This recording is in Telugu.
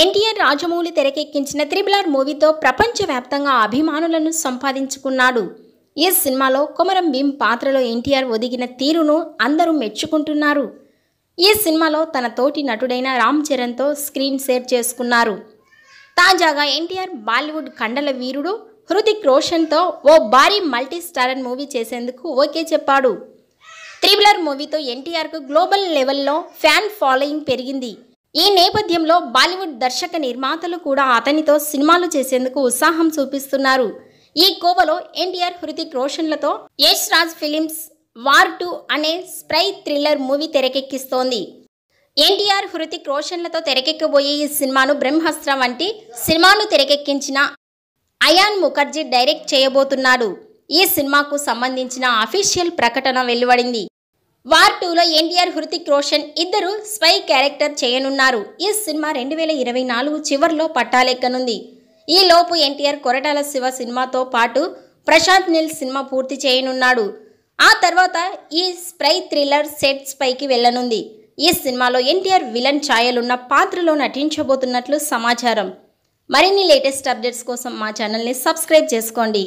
ఎన్టీఆర్ రాజమౌళి తెరకెక్కించిన త్రిబులార్ మూవీతో ప్రపంచవ్యాప్తంగా అభిమానులను సంపాదించుకున్నాడు ఈ సినిమాలో కొమరం భీమ్ పాత్రలో ఎన్టీఆర్ ఒదిగిన తీరును అందరూ మెచ్చుకుంటున్నారు ఈ సినిమాలో తన తోటి నటుడైన రామ్ చరణ్తో స్క్రీన్ షేర్ చేసుకున్నారు తాజాగా ఎన్టీఆర్ బాలీవుడ్ కండల వీరుడు హృతిక్ రోషన్తో ఓ భారీ మల్టీ స్టారర్ మూవీ చేసేందుకు ఓకే చెప్పాడు త్రిబులర్ మూవీతో ఎన్టీఆర్కు గ్లోబల్ లెవెల్లో ఫ్యాన్ ఫాలోయింగ్ పెరిగింది ఈ నేపథ్యంలో బాలీవుడ్ దర్శక నిర్మాతలు కూడా అతనితో సినిమాలు చేసేందుకు ఉత్సాహం చూపిస్తున్నారు ఈ కోవలో ఎన్టీఆర్ హృతిక్ రోషన్లతో Yash Raj films war two అనే స్ప్రై థ్రిల్లర్ మూవీ తెరకెక్కిస్తోంది ఎన్టీఆర్ హృతిక్ రోషన్లతో తెరకెక్కబోయే ఈ సినిమాను బ్రహ్మాస్త్ర వంటి సినిమాను తెరకెక్కించిన అయాన్ ముఖర్జీ డైరెక్ట్ చేయబోతున్నాడు ఈ సినిమాకు సంబంధించిన అఫీషియల్ ప్రకటన వెలువడింది వార్ టూలో ఎన్టీఆర్ హృతిక్ రోషన్ ఇద్దరు స్పై క్యారెక్టర్ చేయనున్నారు ఈ సినిమా రెండు వేల ఇరవై నాలుగు చివరిలో పట్టాలెక్కనుంది ఈలోపు ఎన్టీఆర్ కొరటాల శివ సినిమాతో పాటు ప్రశాంత్ నిల్ సినిమా పూర్తి చేయనున్నాడు ఆ తర్వాత ఈ స్ప్రై థ్రిల్లర్ సెట్స్ పైకి వెళ్ళనుంది ఈ సినిమాలో ఎన్టీఆర్ విలన్ ఛాయలున్న పాత్రలో నటించబోతున్నట్లు సమాచారం మరిన్ని లేటెస్ట్ అప్డేట్స్ కోసం మా ఛానల్ని సబ్స్క్రైబ్ చేసుకోండి